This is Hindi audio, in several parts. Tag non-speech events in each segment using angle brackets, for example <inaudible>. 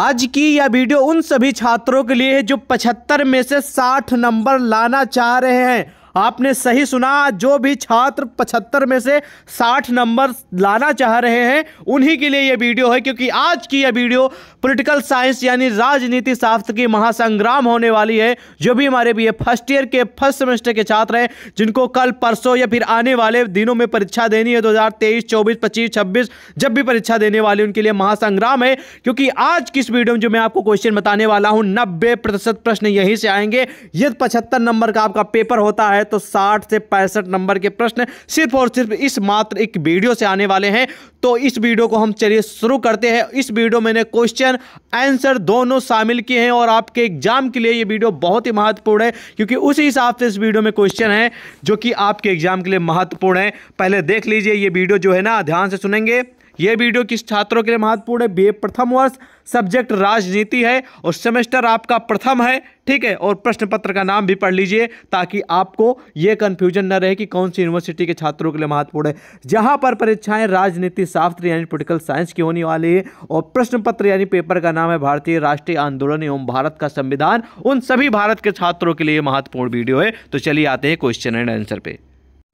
आज की यह वीडियो उन सभी छात्रों के लिए है जो 75 में से 60 नंबर लाना चाह रहे हैं आपने सही सुना जो भी छात्र पचहत्तर में से साठ नंबर लाना चाह रहे हैं उन्हीं के लिए यह वीडियो है क्योंकि आज की यह वीडियो पॉलिटिकल साइंस यानी राजनीति शास्त्र की महासंग्राम होने वाली है जो भी हमारे भी फर्स्ट ईयर के फर्स्ट सेमेस्टर के छात्र हैं जिनको कल परसों या फिर आने वाले दिनों में परीक्षा देनी है दो हज़ार तेईस चौबीस पच्चीस छब्बीस जब भी परीक्षा देने वाली उनके लिए महासंग्राम है क्योंकि आज की इस वीडियो में जो मैं आपको क्वेश्चन बताने वाला हूँ नब्बे प्रतिशत प्रश्न यहीं से आएंगे यदि पचहत्तर नंबर का आपका पेपर होता है है तो साठ से पैंसठ नंबर के प्रश्न सिर्फ और सिर्फ इस मात्र एक वीडियो से आने वाले हैं तो इस वीडियो को हम चलिए शुरू करते हैं इस वीडियो में मैंने क्वेश्चन आंसर दोनों शामिल किए हैं और आपके एग्जाम के लिए ये वीडियो बहुत ही महत्वपूर्ण है क्योंकि उसी हिसाब से इस वीडियो में क्वेश्चन है जो कि आपके एग्जाम के लिए महत्वपूर्ण है पहले देख लीजिए ये वीडियो जो है ना ध्यान से सुनेंगे ये वीडियो किस छात्रों के लिए महत्वपूर्ण है बी प्रथम वर्ष सब्जेक्ट राजनीति है और सेमेस्टर आपका प्रथम है ठीक है और प्रश्न पत्र का नाम भी पढ़ लीजिए ताकि आपको ये कन्फ्यूजन न रहे कि कौन सी यूनिवर्सिटी के छात्रों के लिए महत्वपूर्ण है जहां पर परीक्षाएं राजनीति शास्त्र यानी पोलिटिकल साइंस की होने वाली है और प्रश्न पत्र यानी पेपर का नाम है भारतीय राष्ट्रीय आंदोलन एवं भारत का संविधान उन सभी भारत के छात्रों के लिए महत्वपूर्ण वीडियो है तो चलिए आते हैं क्वेश्चन एंड आंसर पे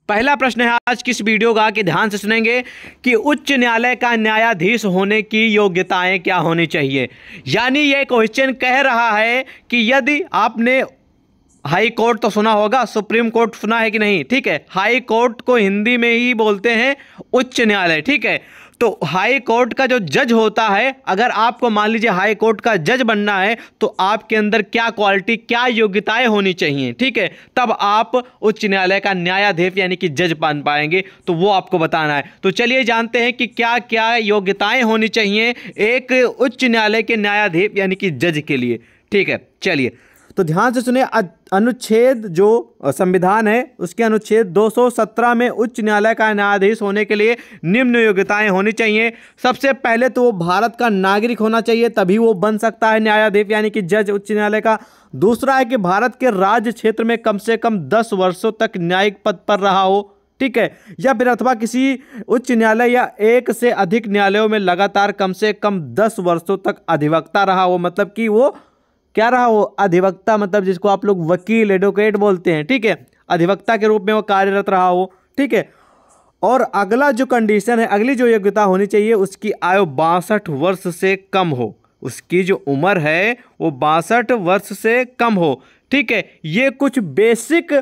पहला प्रश्न है आज किस वीडियो का कि ध्यान से सुनेंगे कि उच्च न्यायालय का न्यायाधीश होने की योग्यताएं क्या होनी चाहिए यानी यह क्वेश्चन कह रहा है कि यदि आपने हाई कोर्ट तो सुना होगा सुप्रीम कोर्ट सुना है कि नहीं ठीक है हाई कोर्ट को हिंदी में ही बोलते हैं उच्च न्यायालय ठीक है तो हाई कोर्ट का जो जज होता है अगर आपको मान लीजिए हाई कोर्ट का जज बनना है तो आपके अंदर क्या क्वालिटी क्या योग्यताएं होनी चाहिए ठीक है तब आप उच्च न्यायालय का न्यायाधीश यानी कि जज बन पाएंगे तो वो आपको बताना है तो चलिए जानते हैं कि क्या क्या योग्यताएं होनी चाहिए एक उच्च न्यायालय के न्यायाधीश यानी कि जज के लिए ठीक है चलिए तो ध्यान से सुने अनुच्छेद जो संविधान है उसके अनुच्छेद 217 में उच्च न्यायालय का न्यायाधीश होने के लिए निम्न योग्यताएं होनी चाहिए सबसे पहले तो वो भारत का नागरिक होना चाहिए तभी वो बन सकता है न्यायाधीश यानी कि जज उच्च न्यायालय का दूसरा है कि भारत के राज्य क्षेत्र में कम से कम दस वर्षों तक न्यायिक पद पर रहा हो ठीक है या फिर अथवा किसी उच्च न्यायालय या एक से अधिक न्यायालयों में लगातार कम से कम दस वर्षों तक अधिवक्ता रहा हो मतलब कि वो क्या रहा वो अधिवक्ता मतलब जिसको आप लोग वकील एडवोकेट बोलते हैं ठीक है अधिवक्ता के रूप में वो कार्यरत रहा हो ठीक है और अगला जो कंडीशन है अगली जो योग्यता होनी चाहिए उसकी आयु बासठ वर्ष से कम हो उसकी जो उम्र है वो बासठ वर्ष से कम हो ठीक है ये कुछ बेसिक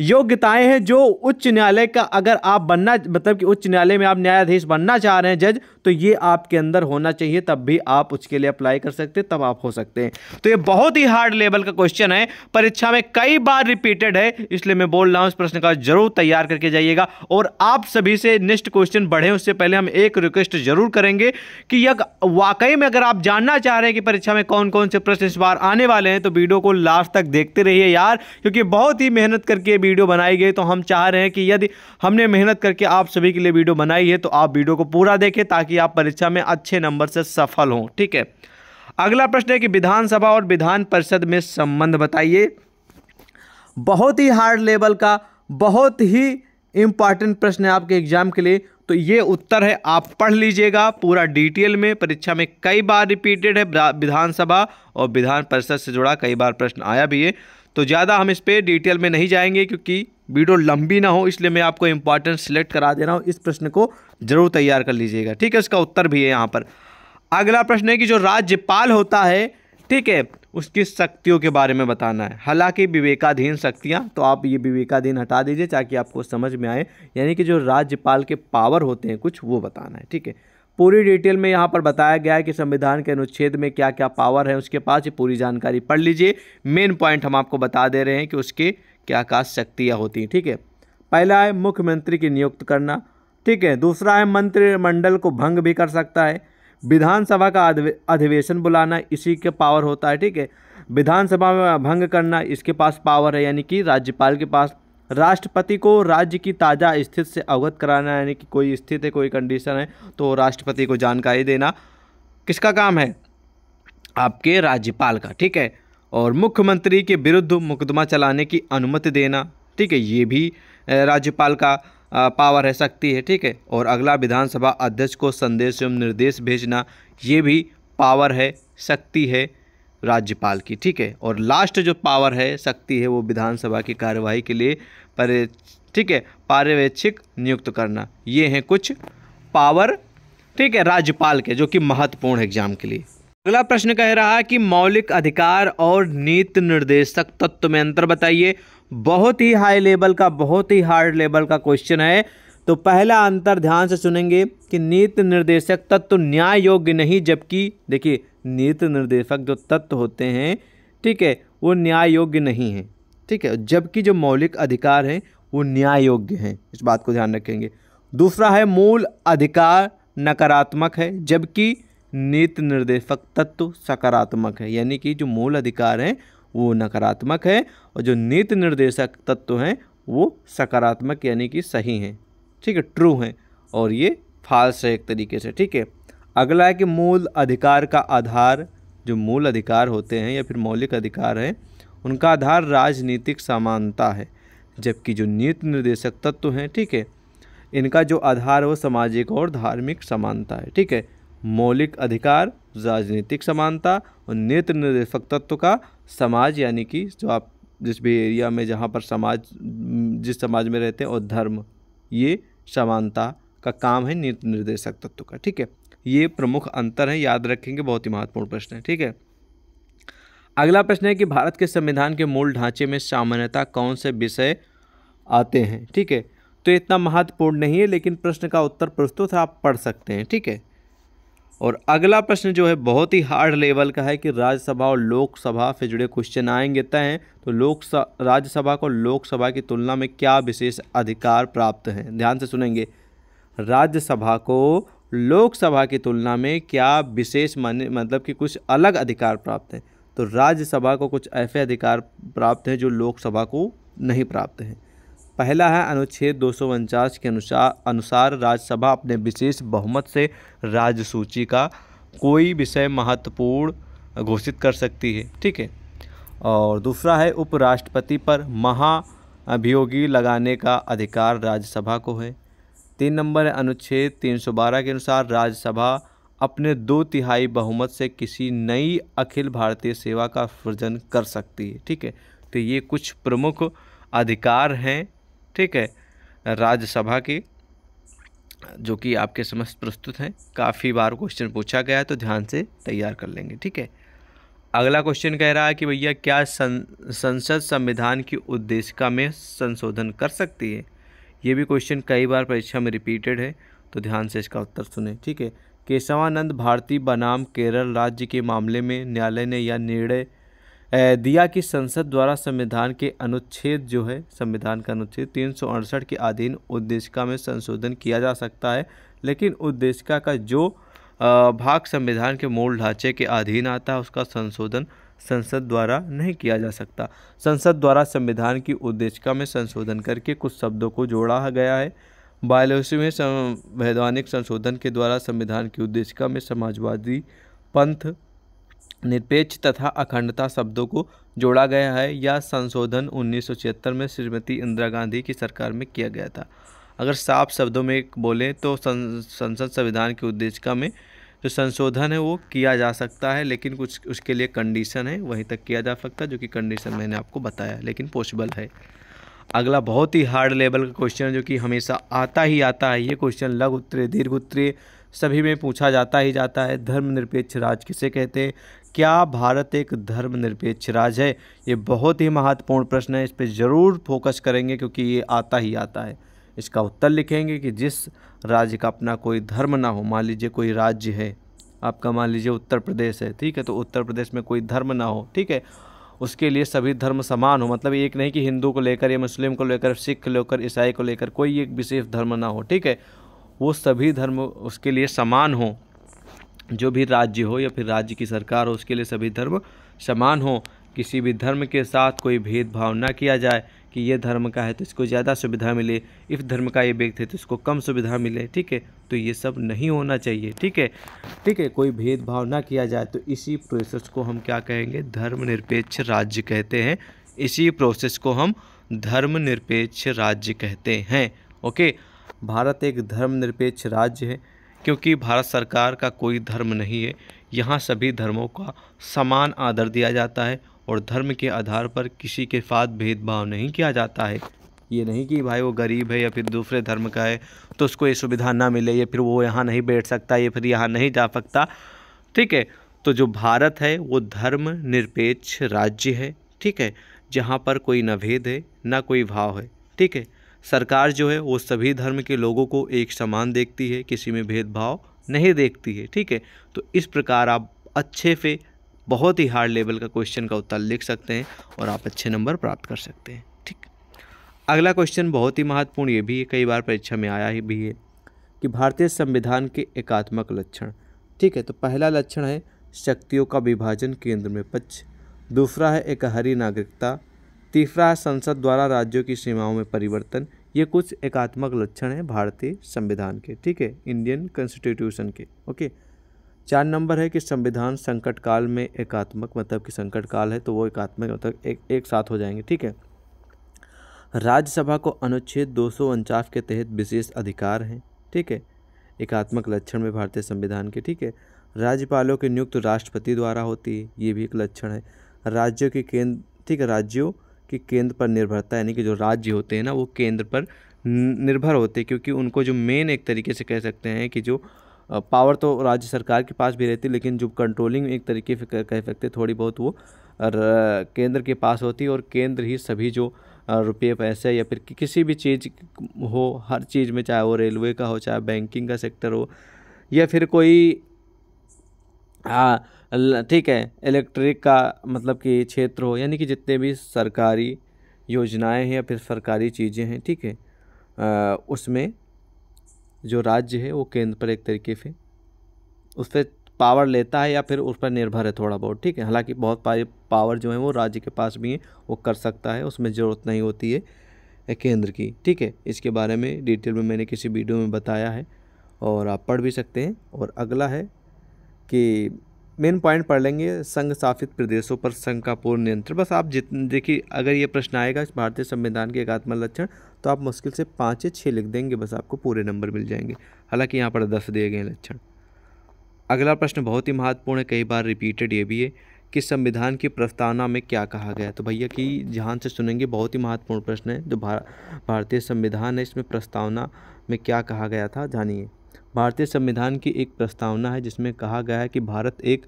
योग्यताएं हैं जो उच्च न्यायालय का अगर आप बनना मतलब कि उच्च न्यायालय में आप न्यायाधीश बनना चाह रहे हैं जज तो ये आपके अंदर होना चाहिए तब भी आप उसके लिए अप्लाई कर सकते हैं तब आप हो सकते हैं तो ये बहुत ही हार्ड लेवल का क्वेश्चन है परीक्षा में कई बार रिपीटेड है इसलिए मैं बोल रहा हूँ इस प्रश्न का जरूर तैयार करके जाइएगा और आप सभी से नेक्स्ट क्वेश्चन बढ़ें उससे पहले हम एक रिक्वेस्ट जरूर करेंगे कि यह वाकई में अगर आप जानना चाह रहे हैं कि परीक्षा में कौन कौन से प्रश्न इस बार आने वाले हैं तो वीडियो को लास्ट तक देखते रहिए यार क्योंकि बहुत ही मेहनत करके वीडियो बनाई गई तो हम चाह रहे हैं कि यदि हमने मेहनत करके आप सभी के लिए वीडियो बनाई है तो आप वीडियो को पूरा देखें ताकि आप परीक्षा में अच्छे नंबर से सफल हों ठीक है अगला प्रश्न है कि विधानसभा और विधान परिषद में संबंध बताइए बहुत ही हार्ड लेवल का बहुत ही इम्पॉर्टेंट प्रश्न है आपके एग्जाम के लिए तो ये उत्तर है आप पढ़ लीजिएगा पूरा डिटेल में परीक्षा में कई बार रिपीटेड है विधानसभा और विधान परिषद से जुड़ा कई बार प्रश्न आया भी है तो ज़्यादा हम इस पर डिटेल में नहीं जाएंगे क्योंकि वीडियो लंबी ना हो इसलिए मैं आपको इंपॉर्टेंट सिलेक्ट करा दे रहा हूँ इस प्रश्न को जरूर तैयार कर लीजिएगा ठीक है इसका उत्तर भी है यहाँ पर अगला प्रश्न है कि जो राज्यपाल होता है ठीक है उसकी शक्तियों के बारे में बताना है हालांकि विवेकाधीन शक्तियाँ तो आप ये विवेकाधीन हटा दीजिए ताकि आपको समझ में आए यानी कि जो राज्यपाल के पावर होते हैं कुछ वो बताना है ठीक है पूरी डिटेल में यहाँ पर बताया गया है कि संविधान के अनुच्छेद में क्या क्या पावर है उसके पास ये पूरी जानकारी पढ़ लीजिए मेन पॉइंट हम आपको बता दे रहे हैं कि उसके कि आकाश शक्तियाँ होती हैं ठीक है पहला है मुख्यमंत्री की नियुक्त करना ठीक है दूसरा है मंत्रिमंडल को भंग भी कर सकता है विधानसभा का अधिवेशन बुलाना इसी के पावर होता है ठीक है विधानसभा में भंग करना इसके पास पावर है यानी कि राज्यपाल के पास राष्ट्रपति को राज्य की ताज़ा स्थिति से अवगत कराना यानी कि कोई स्थिति है कोई कंडीशन है तो राष्ट्रपति को जानकारी देना किसका काम है आपके राज्यपाल का ठीक है और मुख्यमंत्री के विरुद्ध मुकदमा चलाने की अनुमति देना ठीक है ये भी राज्यपाल का पावर रह सकती है ठीक है और अगला विधानसभा अध्यक्ष को संदेश एवं निर्देश भेजना ये भी पावर है शक्ति है राज्यपाल की ठीक है और लास्ट जो पावर है शक्ति है वो विधानसभा की कार्यवाही के लिए पर ठीक है पर्यवेक्षक नियुक्त करना ये हैं कुछ पावर ठीक है राज्यपाल के जो कि महत्वपूर्ण एग्जाम के लिए अगला प्रश्न कह रहा है कि मौलिक अधिकार और नीति निर्देशक तत्व में अंतर बताइए बहुत ही हाई लेवल का बहुत ही हार्ड लेवल का क्वेश्चन है तो पहला अंतर ध्यान से सुनेंगे कि नीति निर्देशक तत्व न्याय योग्य नहीं जबकि देखिए नीति निर्देशक जो तत्व होते हैं ठीक है वो न्याय योग्य नहीं है ठीक है जबकि जो मौलिक अधिकार हैं वो न्याय योग्य हैं इस बात को ध्यान रखेंगे दूसरा है मूल अधिकार नकारात्मक है जबकि नित निर्देशक तत्व सकारात्मक है यानी कि जो मूल अधिकार हैं वो नकारात्मक है और जो नित निर्देशक तत्व हैं वो सकारात्मक यानी कि सही हैं ठीक है ट्रू हैं और ये फाल्स है एक तरीके से ठीक है अगला है कि मूल अधिकार का आधार जो मूल अधिकार होते हैं या फिर मौलिक अधिकार हैं उनका आधार राजनीतिक समानता है जबकि जो नीति निर्देशक तत्व हैं ठीक है इनका जो आधार है वो सामाजिक और धार्मिक समानता है ठीक है मौलिक अधिकार राजनीतिक समानता और नेत्र निर्देशक तत्व का समाज यानी कि जो आप जिस भी एरिया में जहाँ पर समाज जिस समाज में रहते हैं और धर्म ये समानता का काम है नेत्र निर्देशक तत्व का ठीक है ये प्रमुख अंतर है याद रखेंगे बहुत ही महत्वपूर्ण प्रश्न है ठीक है अगला प्रश्न है कि भारत के संविधान के मूल ढांचे में सामान्यता कौन से विषय आते हैं ठीक है तो इतना महत्वपूर्ण नहीं है लेकिन प्रश्न का उत्तर प्रस्तुत आप पढ़ सकते हैं ठीक है और अगला प्रश्न जो है बहुत ही हार्ड लेवल का है कि राज्यसभा और लोकसभा से जुड़े क्वेश्चन आएंगे तय हैं तो लोक राज्यसभा को लोकसभा की तुलना में क्या विशेष अधिकार प्राप्त हैं ध्यान से सुनेंगे राज्यसभा को लोकसभा की तुलना में क्या विशेष मान्य मतलब कि कुछ अलग अधिकार प्राप्त हैं तो राज्यसभा को कुछ ऐसे अधिकार प्राप्त हैं जो लोकसभा को नहीं प्राप्त हैं पहला है अनुच्छेद दो के अनुसार अनुसार राज्यसभा अपने विशेष बहुमत से राज्य सूची का कोई विषय महत्वपूर्ण घोषित कर सकती है ठीक है और दूसरा है उपराष्ट्रपति पर महाअभियोगी लगाने का अधिकार राज्यसभा को है तीन नंबर है अनुच्छेद 312 के अनुसार राज्यसभा अपने दो तिहाई बहुमत से किसी नई अखिल भारतीय सेवा का सृजन कर सकती है ठीक है तो ये कुछ प्रमुख अधिकार हैं ठीक है राज्यसभा की जो कि आपके समक्ष प्रस्तुत हैं काफ़ी बार क्वेश्चन पूछा गया है तो ध्यान से तैयार कर लेंगे ठीक है अगला क्वेश्चन कह रहा है कि भैया क्या सं, संसद संविधान की उद्देशिका में संशोधन कर सकती है ये भी क्वेश्चन कई बार परीक्षा में रिपीटेड है तो ध्यान से इसका उत्तर सुने ठीक है केशवानंद भारती बनाम केरल राज्य के मामले में न्यायालय ने यह निर्णय दिया कि संसद द्वारा संविधान के अनुच्छेद जो है संविधान का अनुच्छेद तीन के अधीन उद्देशिका में संशोधन किया जा सकता है लेकिन उद्देशिका का जो भाग संविधान के मूल ढांचे के अधीन आता है उसका संशोधन संसद द्वारा नहीं किया जा सकता संसद द्वारा संविधान की उद्देशिका में संशोधन करके कुछ शब्दों को जोड़ा गया है बायोलॉजी में संवैधानिक संशोधन के द्वारा संविधान की उद्देशिका में समाजवादी पंथ निरपेक्ष तथा अखंडता शब्दों को जोड़ा गया है यह संशोधन उन्नीस में श्रीमती इंदिरा गांधी की सरकार में किया गया था अगर साफ शब्दों में बोलें तो संसद संविधान की उद्देशिका में जो संशोधन है वो किया जा सकता है लेकिन कुछ उसके लिए कंडीशन है वहीं तक किया जा सकता है जो कि कंडीशन मैंने आपको बताया लेकिन पॉसिबल है अगला बहुत ही हार्ड लेवल का क्वेश्चन है जो कि हमेशा आता ही आता है ये क्वेश्चन लघु उत्तरीय दीर्घ उत्तरीय सभी में पूछा जाता ही जाता है धर्मनिरपेक्ष राज किसे कहते हैं क्या भारत एक धर्मनिरपेक्ष राज्य है ये बहुत ही महत्वपूर्ण प्रश्न है इस पर ज़रूर फोकस करेंगे क्योंकि ये आता ही आता है इसका उत्तर लिखेंगे कि जिस राज्य का अपना कोई धर्म ना हो मान लीजिए कोई राज्य है आपका मान लीजिए उत्तर प्रदेश है ठीक है तो उत्तर प्रदेश में कोई धर्म ना हो ठीक है उसके लिए सभी धर्म समान हो मतलब एक नहीं कि हिंदू को लेकर या मुस्लिम को लेकर सिख को लेकर ईसाई को लेकर कोई एक विशेष धर्म ना हो ठीक है वो सभी धर्म उसके लिए समान हो जो भी राज्य हो या फिर राज्य की सरकार हो उसके लिए सभी धर्म समान हो किसी भी धर्म के साथ कोई भेदभाव ना किया जाए कि ये धर्म का है तो इसको ज़्यादा सुविधा मिले इस धर्म का ये व्यक्ति है तो इसको कम सुविधा मिले ठीक है तो ये सब नहीं होना चाहिए ठीक है ठीक है कोई भेदभाव ना किया जाए तो इसी प्रोसेस को हम क्या कहेंगे धर्मनिरपेक्ष राज्य कहते हैं इसी प्रोसेस को हम धर्मनिरपेक्ष राज्य कहते हैं ओके भारत एक धर्मनिरपेक्ष राज्य है क्योंकि भारत सरकार का कोई धर्म नहीं है यहाँ सभी धर्मों का समान आदर दिया जाता है और धर्म के आधार पर किसी के साथ भेदभाव नहीं किया जाता है ये नहीं कि भाई वो गरीब है या फिर दूसरे धर्म का है तो उसको ये सुविधा ना मिले या फिर वो यहाँ नहीं बैठ सकता या फिर यहाँ नहीं जा सकता ठीक है तो जो भारत है वो धर्म निरपेक्ष राज्य है ठीक है जहाँ पर कोई न भेद है ना कोई भाव है ठीक है सरकार जो है वो सभी धर्म के लोगों को एक समान देखती है किसी में भेदभाव नहीं देखती है ठीक है तो इस प्रकार आप अच्छे से बहुत ही हार्ड लेवल का क्वेश्चन का उत्तर लिख सकते हैं और आप अच्छे नंबर प्राप्त कर सकते हैं ठीक अगला क्वेश्चन बहुत ही महत्वपूर्ण ये भी है कई बार परीक्षा में आया ही भी है कि भारतीय संविधान के एकात्मक लक्षण ठीक है तो पहला लक्षण है शक्तियों का विभाजन केंद्र में पक्ष दूसरा है एकहरी नागरिकता तीसरा संसद द्वारा राज्यों की सीमाओं में परिवर्तन ये कुछ एकात्मक लक्षण हैं भारतीय संविधान के ठीक है इंडियन कॉन्स्टिट्यूशन के ओके चार नंबर है कि संविधान संकट काल में एकात्मक मतलब कि संकट काल है तो वो एकात्मक मतलब एक एक साथ हो जाएंगे ठीक है राज्यसभा को अनुच्छेद दो के तहत विशेष अधिकार हैं ठीक है एकात्मक लक्षण में भारतीय संविधान के ठीक है राज्यपालों की नियुक्त राष्ट्रपति द्वारा होती है ये भी एक लक्षण है राज्यों के केंद्र ठीक है राज्यों कि केंद्र पर निर्भरता यानी कि जो राज्य होते हैं ना वो केंद्र पर निर्भर होते हैं क्योंकि उनको जो मेन एक तरीके से कह सकते हैं कि जो पावर तो राज्य सरकार के पास भी रहती लेकिन जो कंट्रोलिंग एक तरीके से कह सकते थोड़ी बहुत वो केंद्र के पास होती और केंद्र ही सभी जो रुपये पैसे या फिर किसी भी चीज़ हो हर चीज़ में चाहे वो रेलवे का हो चाहे बैंकिंग का सेक्टर हो या फिर कोई हाँ ठीक है इलेक्ट्रिक का मतलब कि क्षेत्र हो यानी कि जितने भी सरकारी योजनाएं हैं या फिर सरकारी चीज़ें हैं ठीक है आ, उसमें जो राज्य है वो केंद्र पर एक तरीके से उस पर पावर लेता है या फिर उस पर निर्भर है थोड़ा बहुत ठीक है हालांकि बहुत पावर जो है वो राज्य के पास भी है वो कर सकता है उसमें ज़रूरत नहीं होती है केंद्र की ठीक है इसके बारे में डिटेल में मैंने किसी वीडियो में बताया है और आप पढ़ भी सकते हैं और अगला है कि मेन पॉइंट पढ़ लेंगे संघ शासित प्रदेशों पर संघ का पूर्ण नियंत्रण बस आप जित देखिए अगर ये प्रश्न आएगा भारतीय संविधान के एकात्म लक्षण तो आप मुश्किल से पाँच या छः लिख देंगे बस आपको पूरे नंबर मिल जाएंगे हालांकि यहाँ पर दस दिए गए लक्षण अगला प्रश्न बहुत ही महत्वपूर्ण है कई बार रिपीटेड ये भी है कि संविधान की प्रस्तावना में क्या कहा गया तो भैया कि ध्यान से सुनेंगे बहुत ही महत्वपूर्ण प्रश्न है जो भार, भारतीय संविधान है इसमें प्रस्तावना में क्या कहा गया था जानिए भारतीय संविधान की एक प्रस्तावना है जिसमें कहा गया है कि भारत एक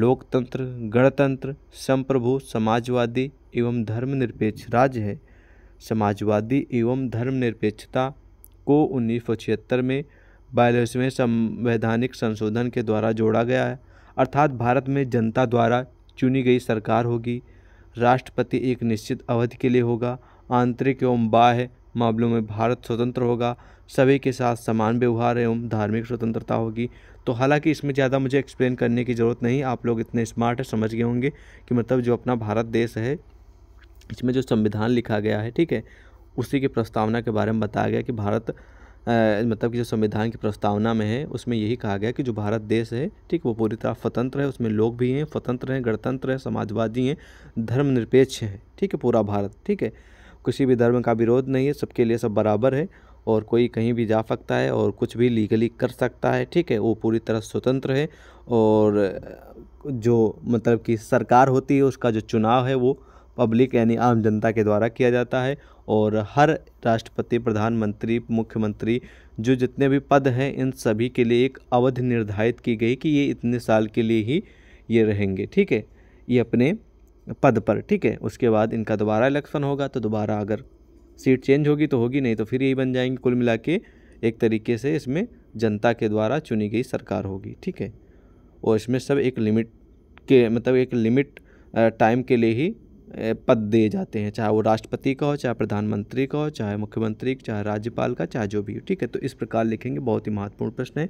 लोकतंत्र गणतंत्र संप्रभु समाजवादी एवं धर्मनिरपेक्ष राज्य है समाजवादी एवं धर्मनिरपेक्षता को उन्नीस में बयालीसवें संवैधानिक संशोधन के द्वारा जोड़ा गया है अर्थात भारत में जनता द्वारा चुनी गई सरकार होगी राष्ट्रपति एक निश्चित अवधि के लिए होगा आंतरिक एवं बाह्य मामलों में भारत स्वतंत्र होगा सभी के साथ समान व्यवहार एवं धार्मिक स्वतंत्रता होगी तो हालांकि इसमें ज़्यादा मुझे एक्सप्लेन करने की ज़रूरत नहीं आप लोग इतने स्मार्ट है समझ गए होंगे कि मतलब जो अपना भारत देश है इसमें जो संविधान लिखा गया है ठीक है उसी की प्रस्तावना के बारे में बताया गया कि भारत आ, मतलब कि जो संविधान की प्रस्तावना में है उसमें यही कहा गया कि जो भारत देश है ठीक वो पूरी तरह स्वतंत्र है उसमें लोग भी हैं स्वतंत्र हैं गणतंत्र हैं समाजवादी हैं धर्मनिरपेक्ष हैं ठीक है पूरा भारत ठीक है किसी भी धर्म का विरोध नहीं है सबके लिए सब बराबर है और कोई कहीं भी जा सकता है और कुछ भी लीगली कर सकता है ठीक है वो पूरी तरह स्वतंत्र है और जो मतलब कि सरकार होती है उसका जो चुनाव है वो पब्लिक यानी आम जनता के द्वारा किया जाता है और हर राष्ट्रपति प्रधानमंत्री मुख्यमंत्री जो जितने भी पद हैं इन सभी के लिए एक अवधि निर्धारित की गई कि ये इतने साल के लिए ही ये रहेंगे ठीक है ये अपने पद पर ठीक है उसके बाद इनका दोबारा इलेक्शन होगा तो दोबारा अगर सीट चेंज होगी तो होगी नहीं तो फिर यही बन जाएंगी कुल मिला के एक तरीके से इसमें जनता के द्वारा चुनी गई सरकार होगी ठीक है और इसमें सब एक लिमिट के मतलब एक लिमिट टाइम के लिए ही पद दिए जाते हैं चाहे वो राष्ट्रपति का हो चाहे प्रधानमंत्री का हो चाहे मुख्यमंत्री का चाहे राज्यपाल का चाहे जो भी हो ठीक है तो इस प्रकार लिखेंगे बहुत ही महत्वपूर्ण प्रश्न है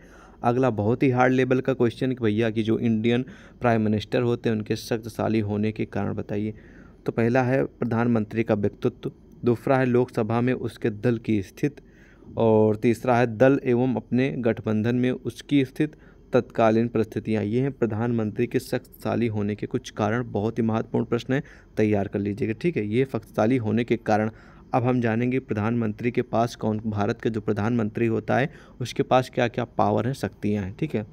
अगला बहुत ही हार्ड लेवल का क्वेश्चन कि भैया कि जो इंडियन प्राइम मिनिस्टर होते हैं उनके शक्तिशाली होने के कारण बताइए तो पहला है प्रधानमंत्री का व्यक्तित्व दूसरा है लोकसभा में उसके दल की स्थिति और तीसरा है दल एवं अपने गठबंधन में उसकी स्थिति तत्कालीन परिस्थितियाँ ये हैं प्रधानमंत्री के शक्तिशाली होने के कुछ कारण बहुत ही महत्वपूर्ण प्रश्न है तैयार कर लीजिएगा ठीक है ये शक्तिशाली होने के कारण अब हम जानेंगे प्रधानमंत्री के पास कौन भारत के जो प्रधानमंत्री होता है उसके पास क्या क्या पावर हैं शक्तियाँ हैं ठीक है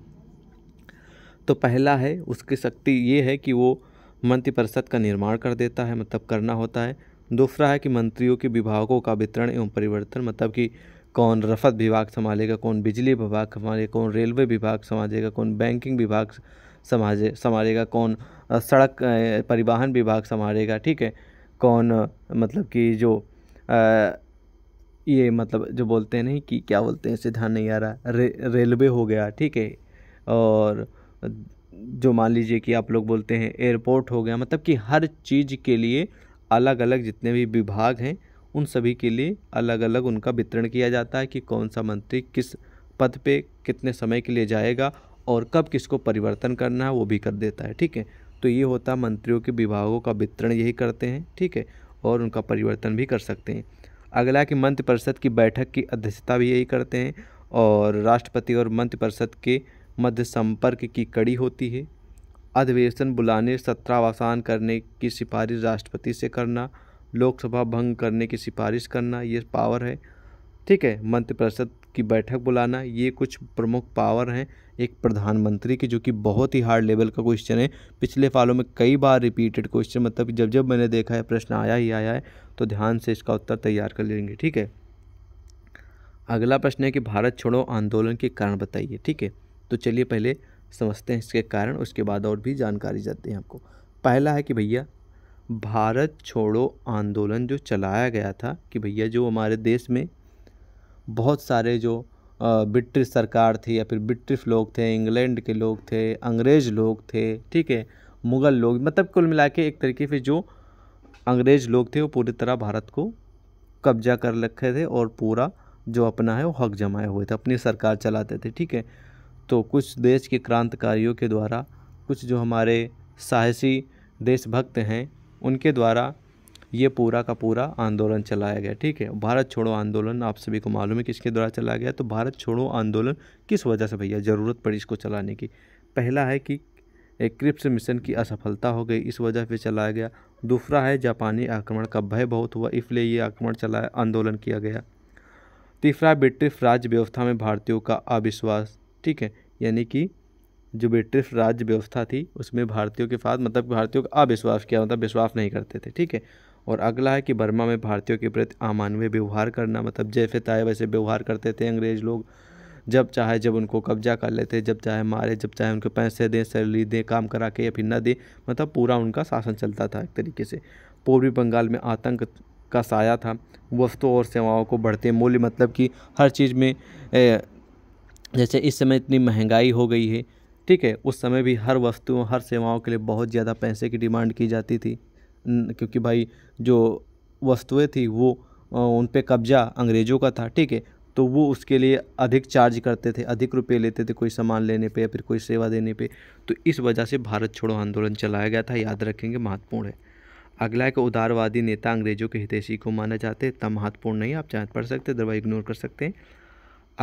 तो पहला है उसकी शक्ति ये है कि वो मंत्रिपरिषद का निर्माण कर देता है मतलब करना होता है दूसरा है कि मंत्रियों के विभागों का वितरण एवं परिवर्तन मतलब कि कौन रफत विभाग संभालेगा कौन बिजली विभाग संभालेगा कौन रेलवे विभाग संभालेगा कौन बैंकिंग विभाग समाजे संभालेगा कौन सड़क परिवहन विभाग संभालेगा ठीक है कौन मतलब कि जो आ, ये मतलब जो बोलते हैं नहीं कि क्या बोलते हैं इसे ध्यान नहीं आ रहा रे, रेलवे हो गया ठीक है और जो मान लीजिए कि आप लोग बोलते हैं एयरपोर्ट हो गया मतलब कि हर चीज़ के लिए अलग अलग जितने भी विभाग हैं उन सभी के लिए अलग अलग उनका वितरण किया जाता है कि कौन सा मंत्री किस पद पे कितने समय के लिए जाएगा और कब किसको परिवर्तन करना है वो भी कर देता है ठीक है तो ये होता है मंत्रियों के विभागों का वितरण यही करते हैं ठीक है और उनका परिवर्तन भी कर सकते हैं अगला कि मंत्रि परिषद की बैठक की अध्यक्षता भी यही करते हैं और राष्ट्रपति और मंत्रिपरिषद के मध्य संपर्क की कड़ी होती है अधिवेशन बुलाने सत्रावसान करने की सिफारिश राष्ट्रपति से करना लोकसभा भंग करने की सिफारिश करना ये पावर है ठीक है मंत्रिपरिषद की बैठक बुलाना ये कुछ प्रमुख पावर हैं एक प्रधानमंत्री की जो कि बहुत ही हार्ड लेवल का क्वेश्चन है पिछले सालों में कई बार रिपीटेड क्वेश्चन मतलब जब जब मैंने देखा है प्रश्न आया ही आया है तो ध्यान से इसका उत्तर तैयार कर लेंगे ठीक है अगला प्रश्न है कि भारत छोड़ो आंदोलन के कारण बताइए ठीक है तो चलिए पहले समझते हैं इसके कारण उसके बाद और भी जानकारी जाती हैं आपको पहला है कि भैया भारत छोड़ो आंदोलन जो चलाया गया था कि भैया जो हमारे देश में बहुत सारे जो ब्रिटिश सरकार थी या फिर ब्रिटिश लोग थे इंग्लैंड के लोग थे अंग्रेज़ लोग थे ठीक है मुग़ल लोग मतलब कुल मिला के एक तरीके से जो अंग्रेज़ लोग थे वो पूरी तरह भारत को कब्जा कर रखे थे और पूरा जो अपना है वो हक जमाए हुए थे अपनी सरकार चलाते थे ठीक है तो कुछ देश के क्रांतिकारियों के द्वारा कुछ जो हमारे साहसी देशभक्त हैं उनके द्वारा ये पूरा का पूरा आंदोलन चलाया गया ठीक है भारत छोड़ो आंदोलन आप सभी को मालूम है किसके द्वारा चलाया गया तो भारत छोड़ो आंदोलन किस वजह से भैया ज़रूरत पड़ी इसको चलाने की पहला है कि एक क्रिप्स मिशन की असफलता हो गई इस वजह से चलाया गया दूसरा है जापानी आक्रमण का भय बहुत हुआ इसलिए ये आक्रमण चलाया आंदोलन किया गया तीसरा ब्रिटिश राज्य व्यवस्था में भारतीयों का अविश्वास ठीक है यानी कि जो ब्रिटिश राज्य व्यवस्था थी उसमें भारतीयों के साथ मतलब भारतीयों का अविश्वास किया मतलब विश्वास नहीं करते थे ठीक है और अगला है कि बर्मा में भारतीयों के प्रति अमानवीय व्यवहार करना मतलब जैसे ताए वैसे व्यवहार करते थे अंग्रेज लोग जब चाहे जब उनको कब्जा कर लेते जब चाहे मारे जब चाहे उनको पैसे दें सैलरी दें काम करा के या फिर ना दें मतलब पूरा उनका शासन चलता था एक तरीके से पूर्वी बंगाल में आतंक का साया था वस्तुओं और सेवाओं को बढ़ते मूल्य मतलब कि हर चीज़ में जैसे इस समय इतनी महंगाई हो गई है ठीक है उस समय भी हर वस्तुओं हर सेवाओं के लिए बहुत ज़्यादा पैसे की डिमांड की जाती थी क्योंकि भाई जो वस्तुएं थी वो उन पर कब्जा अंग्रेज़ों का था ठीक है तो वो उसके लिए अधिक चार्ज करते थे अधिक रुपए लेते थे कोई सामान लेने पे या फिर कोई सेवा देने पे तो इस वजह से भारत छोड़ो आंदोलन चलाया गया था याद रखेंगे महत्वपूर्ण है अगला एक उदारवादी नेता अंग्रेज़ों के हितैषी को माना जाते इतना महत्वपूर्ण नहीं आप चाहे पढ़ सकते दरवा इग्नोर कर सकते हैं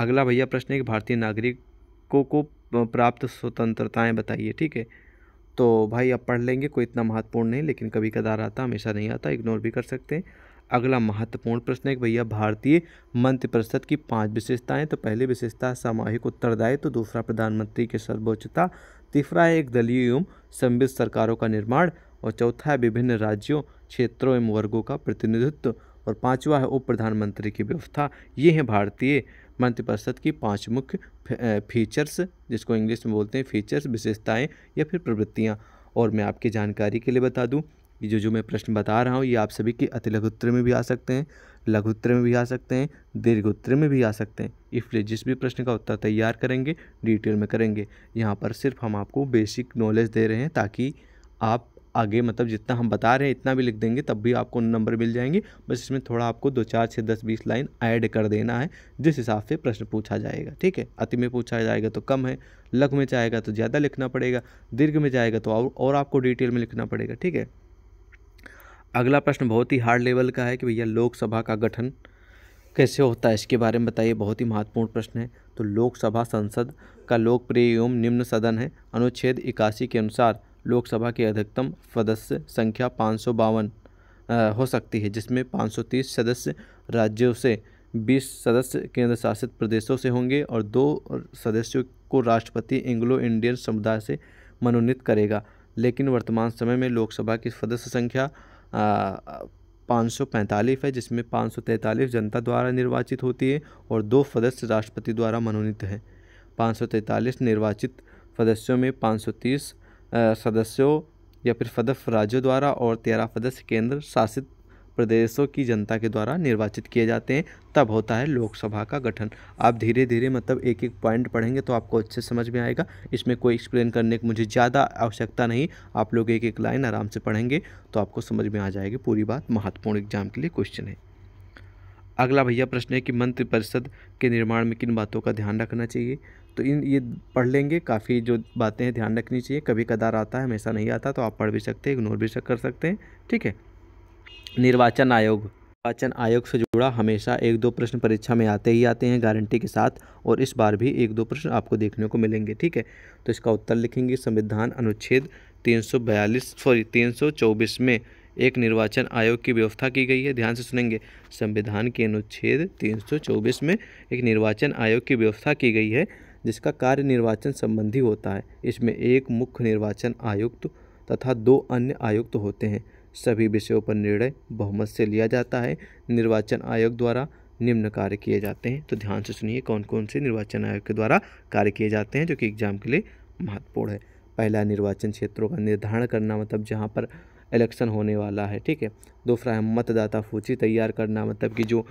अगला भैया प्रश्न है कि भारतीय नागरिकों को प्राप्त स्वतंत्रताएं बताइए ठीक है तो भाई आप पढ़ लेंगे कोई इतना महत्वपूर्ण नहीं लेकिन कभी कदार आता हमेशा नहीं आता इग्नोर भी कर सकते हैं अगला महत्वपूर्ण प्रश्न है कि भैया भारतीय मंत्रिपरिषद की पांच विशेषताएं तो पहली विशेषता सामूहिक उत्तरदायित्व तो दूसरा प्रधानमंत्री के सर्वोच्चता तीसरा है एक दलीय एवं संबित सरकारों का निर्माण और चौथा है विभिन्न राज्यों क्षेत्रों एवं वर्गों का प्रतिनिधित्व और पाँचवा है उप प्रधानमंत्री की व्यवस्था ये हैं भारतीय मंत्रिपरिषद की पांच मुख्य फीचर्स जिसको इंग्लिश में बोलते हैं फीचर्स विशेषताएं या फिर प्रवृत्तियाँ और मैं आपकी जानकारी के लिए बता दूँ ये जो जो मैं प्रश्न बता रहा हूँ ये आप सभी के अति लघु उत्तर में भी आ सकते हैं लघु उत्तर में भी आ सकते हैं दीर्घ उत्तर में भी आ सकते हैं इसलिए जिस भी प्रश्न का उत्तर तैयार करेंगे डिटेल में करेंगे यहाँ पर सिर्फ हम आपको बेसिक नॉलेज दे रहे हैं ताकि आप आगे मतलब जितना हम बता रहे हैं इतना भी लिख देंगे तब भी आपको नंबर मिल जाएंगे बस इसमें थोड़ा आपको दो चार छः दस बीस लाइन ऐड कर देना है जिस हिसाब से प्रश्न पूछा जाएगा ठीक है अति में पूछा जाएगा तो कम है लघ में जाएगा तो ज़्यादा लिखना पड़ेगा दीर्घ में जाएगा तो और, और आपको डिटेल में लिखना पड़ेगा ठीक है अगला प्रश्न बहुत ही हार्ड लेवल का है कि भैया लोकसभा का गठन कैसे होता है इसके बारे में बताइए बहुत ही महत्वपूर्ण प्रश्न है तो लोकसभा संसद का लोकप्रिय एवं निम्न सदन है अनुच्छेद इक्यासी के अनुसार लोकसभा की अधिकतम सदस्य संख्या पाँच हो सकती है जिसमें 530 सदस्य राज्यों से 20 सदस्य केंद्र शासित प्रदेशों से होंगे और दो सदस्यों को राष्ट्रपति एंग्लो इंडियन समुदाय से मनोनीत करेगा लेकिन वर्तमान समय में लोकसभा की सदस्य संख्या पाँच है जिसमें पाँच जनता द्वारा निर्वाचित होती है और दो सदस्य राष्ट्रपति द्वारा मनोनीत हैं पाँच निर्वाचित सदस्यों में पाँच सदस्यों या फिर सदस्य राज्यों द्वारा और तेरह सदस्य केंद्र शासित प्रदेशों की जनता के द्वारा निर्वाचित किए जाते हैं तब होता है लोकसभा का गठन आप धीरे धीरे मतलब एक एक पॉइंट पढ़ेंगे तो आपको अच्छे समझ में आएगा इसमें कोई एक्सप्लेन करने की मुझे ज़्यादा आवश्यकता नहीं आप लोग एक एक लाइन आराम से पढ़ेंगे तो आपको समझ में आ जाएगी पूरी बात महत्वपूर्ण एग्जाम के लिए क्वेश्चन है अगला भैया प्रश्न है कि मंत्रिपरिषद के निर्माण में किन बातों का ध्यान रखना चाहिए तो इन ये पढ़ लेंगे काफ़ी जो बातें हैं ध्यान रखनी चाहिए कभी कदार आता है हमेशा नहीं आता तो आप पढ़ भी सकते हैं इग्नोर भी कर सकते हैं ठीक है निर्वाचन आयोग निर्वाचन आयोग से जुड़ा हमेशा एक दो प्रश्न परीक्षा में आते ही आते हैं गारंटी के साथ और इस बार भी एक दो प्रश्न आपको देखने को मिलेंगे ठीक है तो इसका उत्तर लिखेंगे संविधान अनुच्छेद 342 सॉरी 324 में एक निर्वाचन आयोग की व्यवस्था की गई है ध्यान से सुनेंगे संविधान के अनुच्छेद 324 में एक निर्वाचन आयोग की व्यवस्था की गई है जिसका कार्य निर्वाचन संबंधी होता है इसमें एक मुख्य निर्वाचन आयुक्त तथा दो अन्य आयुक्त होते हैं सभी विषयों पर निर्णय बहुमत से लिया जाता है निर्वाचन आयोग द्वारा निम्न कार्य किए जाते हैं तो ध्यान से सुनिए कौन कौन से निर्वाचन आयोग के द्वारा कार्य किए जाते हैं जो कि एग्जाम के लिए महत्वपूर्ण है पहला निर्वाचन क्षेत्रों का निर्धारण करना मतलब जहाँ पर इलेक्शन होने वाला है ठीक है दूसरा है मतदाता सूची तैयार करना मतलब कि जो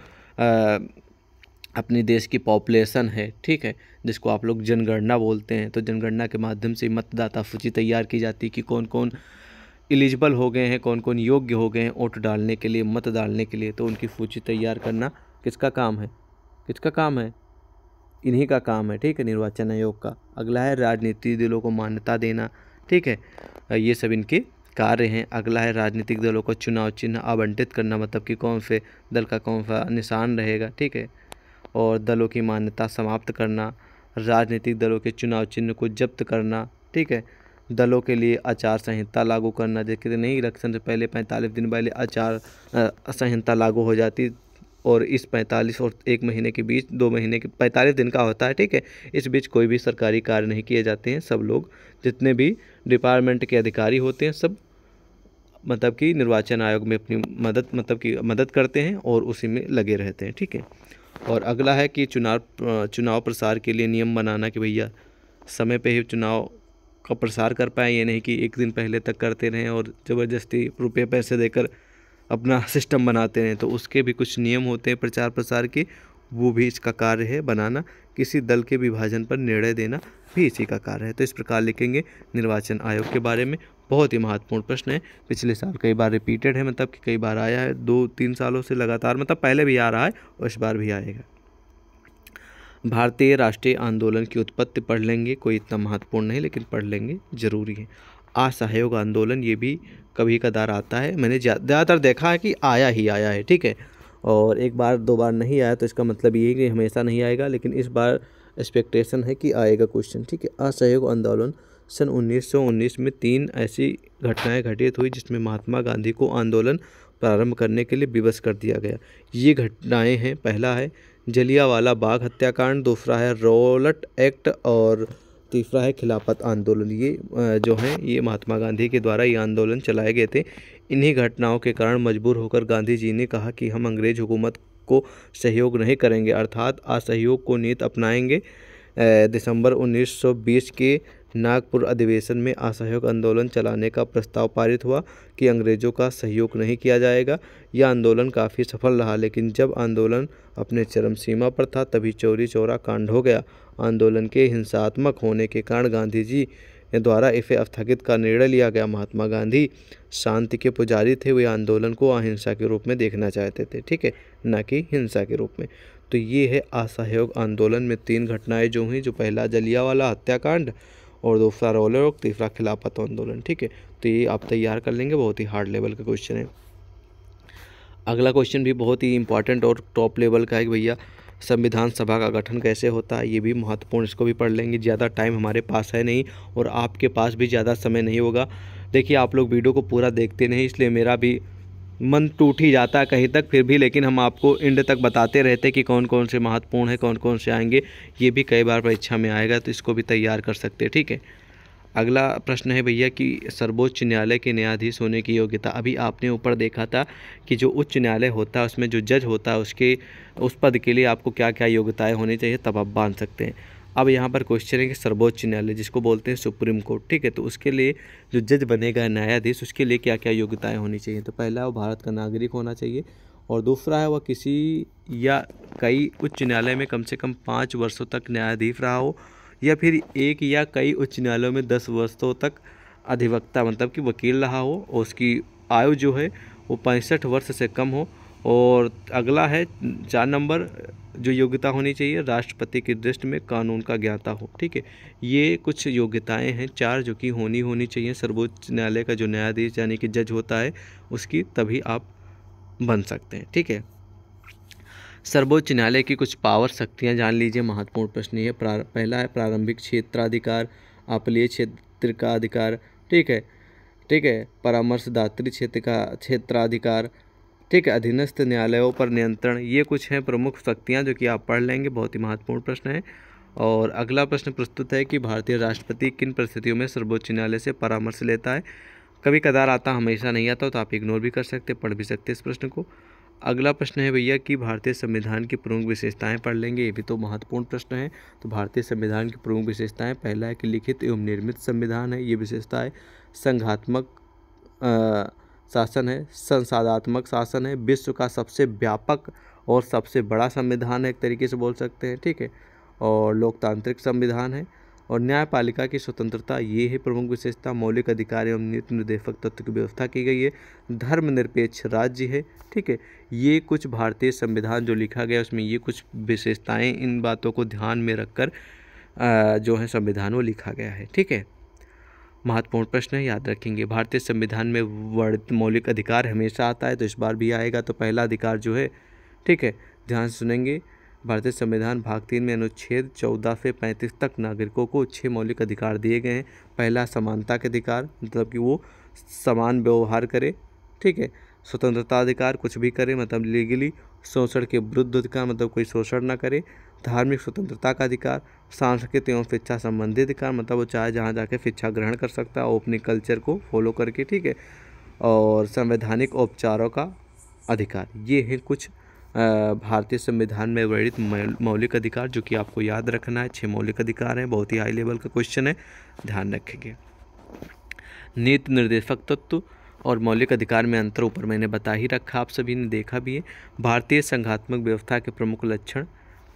अपने देश की पॉपुलेशन है ठीक है जिसको आप लोग जनगणना बोलते हैं तो जनगणना के माध्यम से मतदाता सूची तैयार की जाती है कि कौन कौन एलिजिबल हो गए हैं कौन कौन योग्य हो गए हैं वोट डालने के लिए मत डालने के लिए तो उनकी सूची तैयार करना किसका काम है किसका काम है इन्हीं का काम है ठीक है निर्वाचन आयोग का अगला है राजनीतिक दलों को मान्यता देना ठीक है ये सब इनके कार्य हैं अगला है राजनीतिक दलों को चुनाव चिन्ह आवंटित करना मतलब कि कौन से दल का कौन सा निशान रहेगा ठीक है और दलों की मान्यता समाप्त करना राजनीतिक दलों के चुनाव चिन्ह को जब्त करना ठीक है दलों के लिए आचार संहिता लागू करना जैसे तो नहीं इलेक्शन से पहले पैंतालीस दिन पहले आचार संहिता लागू हो जाती और इस पैंतालीस और एक महीने के बीच दो महीने के पैंतालीस दिन का होता है ठीक है इस बीच कोई भी सरकारी कार्य नहीं किए जाते हैं सब लोग जितने भी डिपार्टमेंट के अधिकारी होते हैं सब मतलब कि निर्वाचन आयोग में अपनी मदद मतलब कि मदद करते हैं और उसी में लगे रहते हैं ठीक है और अगला है कि चुनाव चुनाव प्रसार के लिए नियम बनाना कि भैया समय पे ही चुनाव का प्रसार कर पाए ये नहीं कि एक दिन पहले तक करते रहें और ज़बरदस्ती रुपये पैसे देकर अपना <laughs> सिस्टम बनाते रहें तो उसके भी कुछ नियम होते हैं प्रचार प्रसार के वो भी इसका कार्य है बनाना किसी दल के विभाजन पर निर्णय देना भी इसी का कार्य है तो इस प्रकार लिखेंगे निर्वाचन आयोग के बारे में बहुत ही महत्वपूर्ण प्रश्न है पिछले साल कई बार रिपीटेड है मतलब कि कई बार आया है दो तीन सालों से लगातार मतलब पहले भी आ रहा है और इस बार भी आएगा भारतीय राष्ट्रीय आंदोलन की उत्पत्ति पढ़ लेंगे कोई इतना महत्वपूर्ण नहीं लेकिन पढ़ लेंगे जरूरी है असहयोग आंदोलन ये भी कभी कदार आता है मैंने ज़्यादातर देखा है कि आया ही आया है ठीक है और एक बार दो बार नहीं आया तो इसका मतलब ये है कि हमेशा नहीं आएगा लेकिन इस बार एक्सपेक्टेशन है कि आएगा क्वेश्चन ठीक है असहयोग आंदोलन सन 1919 में तीन ऐसी घटनाएं घटित हुई जिसमें महात्मा गांधी को आंदोलन प्रारंभ करने के लिए विवश कर दिया गया ये घटनाएं हैं पहला है जलियावाला बाग हत्याकांड दूसरा है रोलट एक्ट और तीसरा है खिलाफत आंदोलन ये जो है ये महात्मा गांधी के द्वारा ये आंदोलन चलाए गए थे इन्हीं घटनाओं के कारण मजबूर होकर गांधी जी ने कहा कि हम अंग्रेज हुकूमत को सहयोग नहीं करेंगे अर्थात असहयोग को नीत अपनाएंगे दिसंबर 1920 के नागपुर अधिवेशन में असहयोग आंदोलन चलाने का प्रस्ताव पारित हुआ कि अंग्रेज़ों का सहयोग नहीं किया जाएगा यह आंदोलन काफ़ी सफल रहा लेकिन जब आंदोलन अपने चरम सीमा पर था तभी चोरी चौरा कांड हो गया आंदोलन के हिंसात्मक होने के कारण गांधी जी द्वारा इसे स्थगित का निर्णय लिया गया महात्मा गांधी शांति के पुजारी थे वे आंदोलन को अहिंसा के रूप में देखना चाहते थे ठीक है न कि हिंसा के रूप में तो ये है असहयोग आंदोलन में तीन घटनाएं जो हुई जो पहला जलियावाला हत्याकांड और दूसरा रोलर और तीसरा खिलाफत आंदोलन ठीक है तो ये आप तैयार कर लेंगे बहुत ही हार्ड लेवल का क्वेश्चन है अगला क्वेश्चन भी बहुत ही इंपॉर्टेंट और टॉप लेवल का है भैया संविधान सभा का गठन कैसे होता है ये भी महत्वपूर्ण इसको भी पढ़ लेंगे ज़्यादा टाइम हमारे पास है नहीं और आपके पास भी ज़्यादा समय नहीं होगा देखिए आप लोग वीडियो को पूरा देखते नहीं इसलिए मेरा भी मन टूट ही जाता कहीं तक फिर भी लेकिन हम आपको इंड तक बताते रहते कि कौन कौन से महत्वपूर्ण है कौन कौन से आएंगे ये भी कई बार परीक्षा में आएगा तो इसको भी तैयार कर सकते हैं ठीक है अगला प्रश्न है भैया कि सर्वोच्च न्यायालय के न्यायाधीश होने की योग्यता अभी आपने ऊपर देखा था कि जो उच्च न्यायालय होता है उसमें जो जज होता है उसके उस पद के लिए आपको क्या क्या योग्यताएं होनी चाहिए तब आप बांध सकते हैं अब यहाँ पर क्वेश्चन है कि सर्वोच्च न्यायालय जिसको बोलते हैं सुप्रीम कोर्ट ठीक है तो उसके लिए जो जज बनेगा न्यायाधीश उसके लिए क्या क्या योग्यताएँ होनी चाहिए तो पहला वो भारत का नागरिक होना चाहिए और दूसरा है वह किसी या कई उच्च न्यायालय में कम से कम पाँच वर्षों तक न्यायाधीश रहा हो या फिर एक या कई उच्च न्यायालयों में दस वर्षों तक अधिवक्ता मतलब कि वकील रहा हो और उसकी आयु जो है वो पैंसठ वर्ष से कम हो और अगला है चार नंबर जो योग्यता होनी चाहिए राष्ट्रपति की दृष्टि में कानून का ज्ञाता हो ठीक है ये कुछ योग्यताएं हैं चार जो कि होनी होनी चाहिए सर्वोच्च न्यायालय का जो न्यायाधीश यानी कि जज होता है उसकी तभी आप बन सकते हैं ठीक है सर्वोच्च न्यायालय की कुछ पावर शक्तियाँ जान लीजिए महत्वपूर्ण प्रश्न ये पहला है प्रारंभिक क्षेत्राधिकार अपलीय क्षेत्र का अधिकार ठीक है ठीक है परामर्शदात्री क्षेत्र का क्षेत्राधिकार ठीक है अधीनस्थ न्यायालयों पर नियंत्रण ये कुछ हैं प्रमुख शक्तियाँ जो कि आप पढ़ लेंगे बहुत ही महत्वपूर्ण प्रश्न है और अगला प्रश्न प्रस्तुत है कि भारतीय राष्ट्रपति किन परिस्थितियों में सर्वोच्च न्यायालय से परामर्श लेता है कभी कदार आता हमेशा नहीं आता तो आप इग्नोर भी कर सकते पढ़ भी सकते इस प्रश्न को अगला प्रश्न है भैया कि भारतीय संविधान की प्रमुख विशेषताएं पढ़ लेंगे ये भी तो महत्वपूर्ण प्रश्न है तो भारतीय संविधान की प्रमुख विशेषताएं पहला है कि लिखित एवं निर्मित संविधान है ये विशेषता है संघात्मक शासन है संसादात्मक शासन है विश्व का सबसे व्यापक और सबसे बड़ा संविधान है एक तरीके से बोल सकते हैं ठीक है और लोकतांत्रिक संविधान है और न्यायपालिका की स्वतंत्रता ये है प्रमुख विशेषता मौलिक अधिकार एवं नीति निर्देशक तत्व की व्यवस्था की गई है धर्मनिरपेक्ष राज्य है ठीक है ये कुछ भारतीय संविधान जो लिखा गया उसमें ये कुछ विशेषताएं इन बातों को ध्यान में रखकर जो है संविधान वो लिखा गया है ठीक है महत्वपूर्ण प्रश्न है याद रखेंगे भारतीय संविधान में वर्णित मौलिक अधिकार हमेशा आता है तो इस बार भी आएगा तो पहला अधिकार जो है ठीक है ध्यान सुनेंगे भारतीय संविधान भाग तीन में अनुच्छेद चौदह से पैंतीस तक नागरिकों को छः मौलिक अधिकार दिए गए हैं पहला समानता के अधिकार मतलब कि वो समान व्यवहार करे ठीक है स्वतंत्रता अधिकार कुछ भी करे मतलब लीगली शोषण के विरुद्ध अधिकार मतलब कोई शोषण ना करे धार्मिक स्वतंत्रता का अधिकार सांस्कृतिक एवं शिक्षा संबंधी अधिकार मतलब वो चाहे जहाँ जाके शिक्षा ग्रहण कर सकता है अपने कल्चर को फॉलो करके ठीक है और संवैधानिक उपचारों का अधिकार ये है कुछ भारतीय संविधान में वर्णित मौलिक अधिकार जो कि आपको याद रखना है छः मौलिक अधिकार हैं बहुत ही हाई लेवल का क्वेश्चन है ध्यान रखेंगे नीति निर्देशक तत्व और मौलिक अधिकार में अंतर ऊपर मैंने बता ही रखा आप सभी ने देखा भी है भारतीय संघात्मक व्यवस्था के प्रमुख लक्षण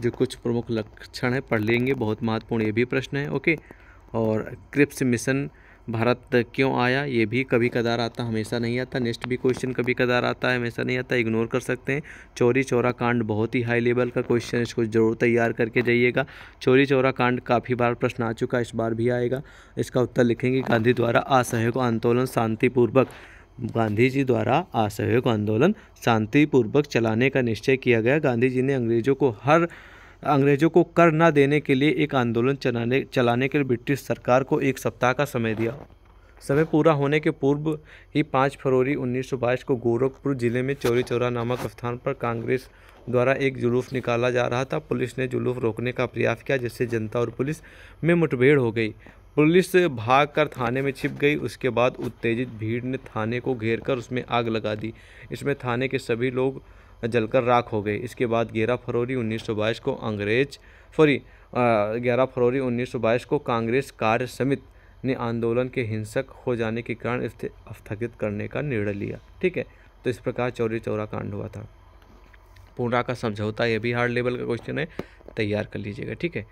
जो कुछ प्रमुख लक्षण है पढ़ लेंगे बहुत महत्वपूर्ण ये भी प्रश्न है ओके और क्रिप्स मिशन भारत क्यों आया ये भी कभी कदार आता हमेशा नहीं आता नेक्स्ट भी क्वेश्चन कभी कदार आता है हमेशा नहीं आता इग्नोर कर सकते हैं चोरी चोरा कांड बहुत ही हाई लेवल का क्वेश्चन इसको जरूर तैयार करके जाइएगा चोरी चोरा कांड काफ़ी बार प्रश्न आ चुका है इस बार भी आएगा इसका उत्तर लिखेंगे गांधी द्वारा असहयोग आंदोलन शांतिपूर्वक गांधी जी द्वारा असहयोग आंदोलन शांतिपूर्वक चलाने का निश्चय किया गया गांधी जी ने अंग्रेज़ों को हर अंग्रेज़ों को कर न देने के लिए एक आंदोलन चलाने चलाने के लिए ब्रिटिश सरकार को एक सप्ताह का समय दिया समय पूरा होने के पूर्व ही पाँच फरवरी उन्नीस को गोरखपुर ज़िले में चौरी चौरा नामक स्थान पर कांग्रेस द्वारा एक जुलूस निकाला जा रहा था पुलिस ने जुलूस रोकने का प्रयास किया जिससे जनता और पुलिस में मुठभेड़ हो गई पुलिस भागकर थाने में छिप गई उसके बाद उत्तेजित भीड़ ने थाने को घेर कर उसमें आग लगा दी इसमें थाने के सभी लोग जलकर राख हो गए इसके बाद ग्यारह फरवरी 1922 को अंग्रेज फरी ग्यारह फरवरी 1922 को कांग्रेस कार्य समिति ने आंदोलन के हिंसक हो जाने के कारण इसे स्थगित करने का निर्णय लिया ठीक है तो इस प्रकार चौरी चौरा कांड हुआ था पूरा का समझौता यह भी हार्ड लेवल का क्वेश्चन है तैयार कर लीजिएगा ठीक है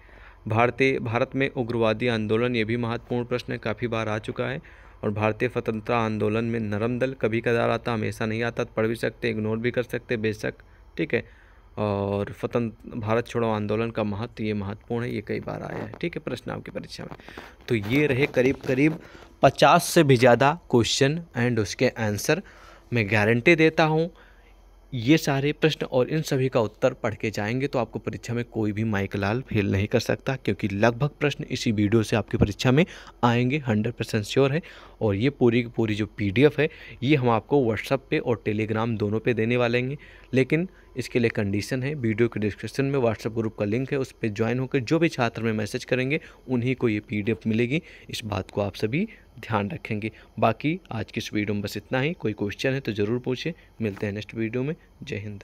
भारतीय भारत में उग्रवादी आंदोलन ये भी महत्वपूर्ण प्रश्न है काफ़ी बार आ चुका है और भारतीय स्वतंत्रता आंदोलन में नरम दल कभी कदार आता हमेशा नहीं आता तो पढ़ भी सकते इग्नोर भी कर सकते बेशक ठीक है और स्वतंत्र भारत छोड़ो आंदोलन का महत्व ये महत्वपूर्ण है ये कई बार आया है ठीक है प्रश्न आपकी परीक्षा में तो ये रहे करीब करीब पचास से भी ज़्यादा क्वेश्चन एंड उसके आंसर मैं गारंटी देता हूँ ये सारे प्रश्न और इन सभी का उत्तर पढ़ के जाएंगे तो आपको परीक्षा में कोई भी माइक लाल फेल नहीं कर सकता क्योंकि लगभग प्रश्न इसी वीडियो से आपकी परीक्षा में आएंगे हंड्रेड परसेंट श्योर है और ये पूरी की पूरी जो पी है ये हम आपको व्हाट्सअप पे और टेलीग्राम दोनों पे देने वाले हैं लेकिन इसके लिए कंडीशन है वीडियो के डिस्क्रिप्शन में व्हाट्सअप ग्रुप का लिंक है उस पर ज्वाइन होकर जो भी छात्र में मैसेज करेंगे उन्हीं को ये पीडीएफ मिलेगी इस बात को आप सभी ध्यान रखेंगे बाकी आज की इस वीडियो में बस इतना ही कोई क्वेश्चन है तो ज़रूर पूछें मिलते हैं नेक्स्ट वीडियो में जय हिंद